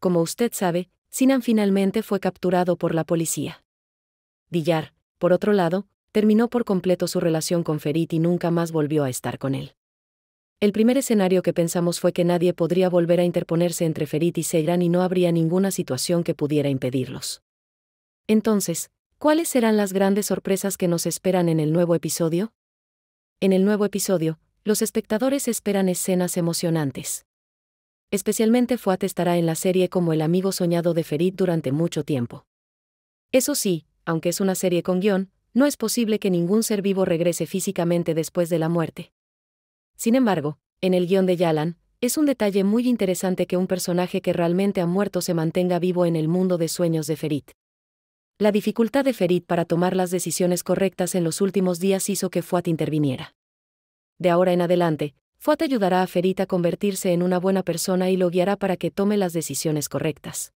como usted sabe, Sinan finalmente fue capturado por la policía. Dillar, por otro lado, terminó por completo su relación con Ferit y nunca más volvió a estar con él. El primer escenario que pensamos fue que nadie podría volver a interponerse entre Ferit y Seyran y no habría ninguna situación que pudiera impedirlos. Entonces, ¿cuáles serán las grandes sorpresas que nos esperan en el nuevo episodio? En el nuevo episodio, los espectadores esperan escenas emocionantes especialmente Fuat estará en la serie como el amigo soñado de Ferit durante mucho tiempo. Eso sí, aunque es una serie con guión, no es posible que ningún ser vivo regrese físicamente después de la muerte. Sin embargo, en el guión de Yalan, es un detalle muy interesante que un personaje que realmente ha muerto se mantenga vivo en el mundo de sueños de Ferit. La dificultad de Ferit para tomar las decisiones correctas en los últimos días hizo que Fuat interviniera. De ahora en adelante, Fuat ayudará a Ferit a convertirse en una buena persona y lo guiará para que tome las decisiones correctas.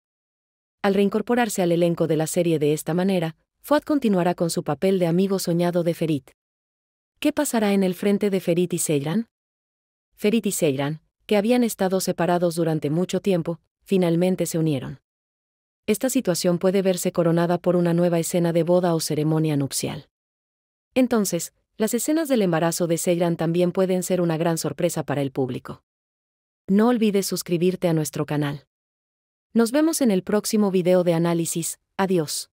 Al reincorporarse al elenco de la serie de esta manera, Fuat continuará con su papel de amigo soñado de Ferit. ¿Qué pasará en el frente de Ferit y Seyran? Ferit y Seyran, que habían estado separados durante mucho tiempo, finalmente se unieron. Esta situación puede verse coronada por una nueva escena de boda o ceremonia nupcial. Entonces, las escenas del embarazo de Seiran también pueden ser una gran sorpresa para el público. No olvides suscribirte a nuestro canal. Nos vemos en el próximo video de análisis, adiós.